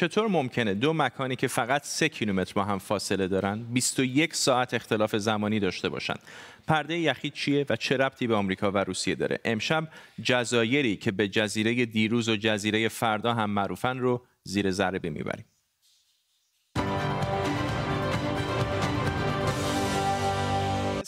چطور ممکنه دو مکانی که فقط سه کیلومتر با هم فاصله دارن 21 ساعت اختلاف زمانی داشته باشند پرده یخی چیه و چه ربطی به آمریکا و روسیه داره امشب جزایری که به جزیره دیروز و جزیره فردا هم معروفن رو زیر ذره میبریم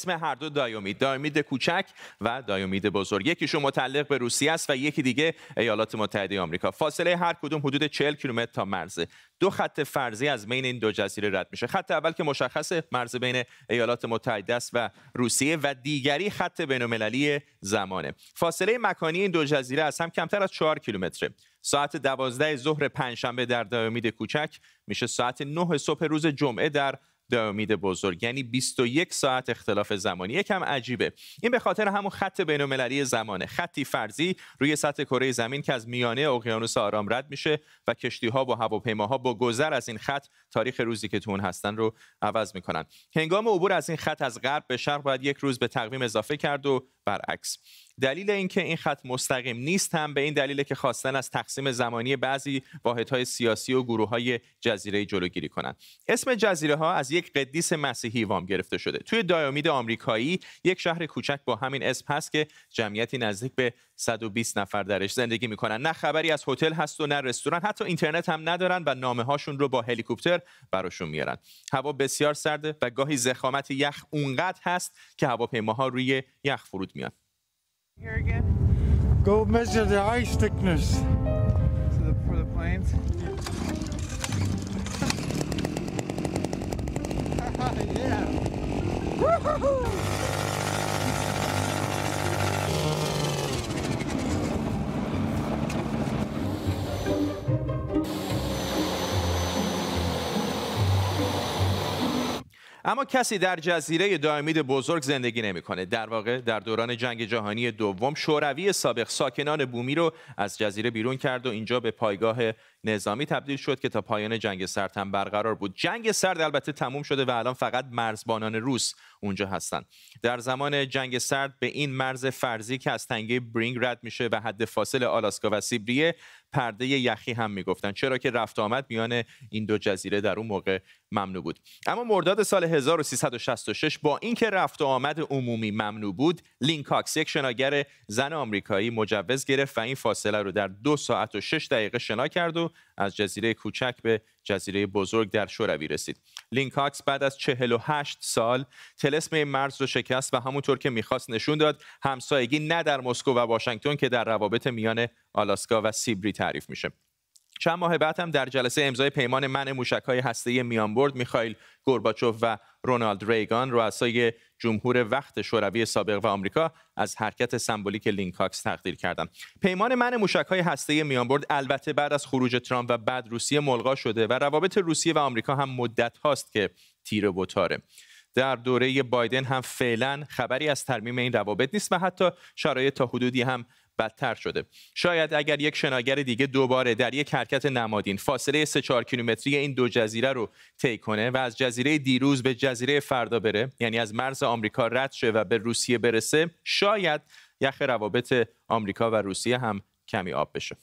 اسم هر دو دایومید دایومید کوچک و دایومید بزرگ یکیشون متعلق به روسیه است و یکی دیگه ایالات متحده آمریکا فاصله هر کدوم حدود 40 کیلومتر تا مرزه دو خط فرضی از بین این دو جزیره رد میشه خط اول که مشخص مرز بین ایالات متحده است و روسیه و دیگری خط بین‌المللی زمانه فاصله مکانی این دو جزیره از هم کمتر از 4 کیلومتره ساعت دوازده ظهر پنجشنبه در دایومید کوچک میشه ساعت 9 صبح روز جمعه در امید بزرگ یعنی 21 ساعت اختلاف زمانی یکم عجیبه این به خاطر همون خط بین‌المللی زمانه خطی فرضی روی سطح کره زمین که از میانه اقیانوس آرام رد میشه و کشتی ها با هواپیماها با گذر از این خط تاریخ روزی که تون اون هستن رو عوض میکنن هنگام عبور از این خط از غرب به شرق باید یک روز به تقویم اضافه کرد و برعکس دلیل اینکه این خط مستقیم نیست هم به این دلیله که خواستن از تقسیم زمانی بعضی واحدهای سیاسی و گروه های جزیره جلوگیری کنند اسم جزیره ها از یک قدیس مسیحی وام گرفته شده توی دایامید آمریکایی یک شهر کوچک با همین اسم هست که جمعیتی نزدیک به 120 نفر درش زندگی میکنن نه خبری از هتل هست و نه رستوران حتی اینترنت هم ندارن و نامه هاشون رو با هلیکوپتر براشون میارن هوا بسیار سرده و گاهی زخامت یخ اونقدر هست که هواپیماها روی یخ فرود میان اما کسی در جزیره دایمید بزرگ زندگی نمیکنه در واقع در دوران جنگ جهانی دوم شوروی سابق ساکنان بومی رو از جزیره بیرون کرد و اینجا به پایگاه نظامی تبدیل شد که تا پایان جنگ سرد هم برقرار بود جنگ سرد البته تموم شده و الان فقط مرزبانان روس اونجا هستند در زمان جنگ سرد به این مرز فرضی که از تنگه برینگ رد میشه و حد فاصل آلاسکا و سیبریه پرده یخی هم میگفتن چرا که رفت آمد میان این دو جزیره در اون موقع ممنوع بود اما مرداد سال 1366 با اینکه رفت و آمد عمومی ممنوع بود لینکاکس یک شناگر زن آمریکایی مجوز گرفت و این فاصله رو در دو ساعت و شش دقیقه شنا کرد از جزیره کوچک به جزیره بزرگ در شوروی رسید لینکاکس بعد از 48 سال تلسم مرز رو شکست و همونطور که میخواست نشون داد همسایگی نه در مسکو و واشنگتن که در روابط میان آلاسکا و سیبری تعریف میشه چند ماه بعد هم در جلسه امضای پیمان منع های هسته میانبرد میخایل گورباچوف و رونالد ریگان رؤسای جمهور وقت شوروی سابق و آمریکا از حرکت سمبولیک لینکاکس تقدیر کردند. پیمان منع موشک‌های میان میانبرد البته بعد از خروج ترامپ و بعد روسیه ملغا شده و روابط روسیه و آمریکا هم مدت هاست که تیره بتاره. در دوره بایدن هم فعلا خبری از ترمیم این روابط نیست و حتی شرایط تا حدودی هم بدتر شده شاید اگر یک شناگر دیگه دوباره در یک حرکت نمادین فاصله 3 4 کیلومتری این دو جزیره رو طی کنه و از جزیره دیروز به جزیره فردا بره یعنی از مرز آمریکا رد شه و به روسیه برسه شاید یخ روابط آمریکا و روسیه هم کمی آب بشه